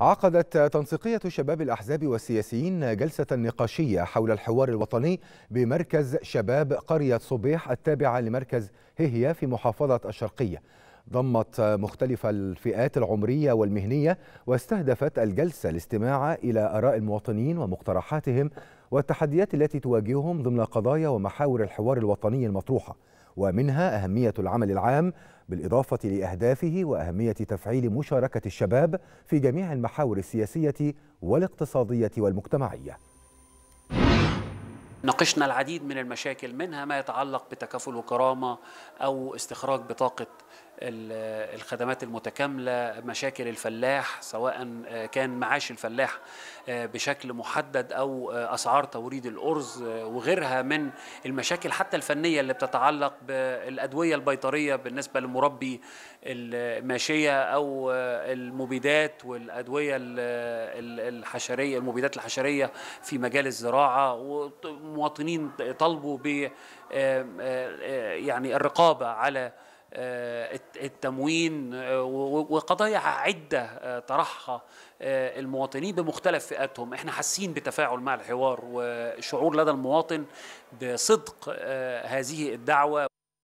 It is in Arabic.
عقدت تنسيقية شباب الأحزاب والسياسيين جلسة نقاشية حول الحوار الوطني بمركز شباب قرية صبيح التابعة لمركز هيهيا في محافظة الشرقية ضمت مختلف الفئات العمرية والمهنية واستهدفت الجلسة الاستماع إلى آراء المواطنين ومقترحاتهم والتحديات التي تواجههم ضمن قضايا ومحاور الحوار الوطني المطروحة ومنها أهمية العمل العام بالإضافة لأهدافه وأهمية تفعيل مشاركة الشباب في جميع المحاور السياسية والاقتصادية والمجتمعية ناقشنا العديد من المشاكل منها ما يتعلق بتكافل وكرامه او استخراج بطاقه الخدمات المتكامله مشاكل الفلاح سواء آه، كان معاش الفلاح آه، بشكل محدد او آه، اسعار توريد الارز وغيرها من المشاكل حتى الفنيه اللي بتتعلق بالادويه البيطريه بالنسبه لمربي الماشيه او المبيدات والادويه الحشريه المبيدات الحشريه في مجال الزراعه مواطنين طلبوا ب آه، آه، يعني الرقابه على آه، التموين وقضايا عدة طرحها المواطنين بمختلف فئاتهم احنا حاسين بتفاعل مع الحوار وشعور لدى المواطن بصدق هذه الدعوة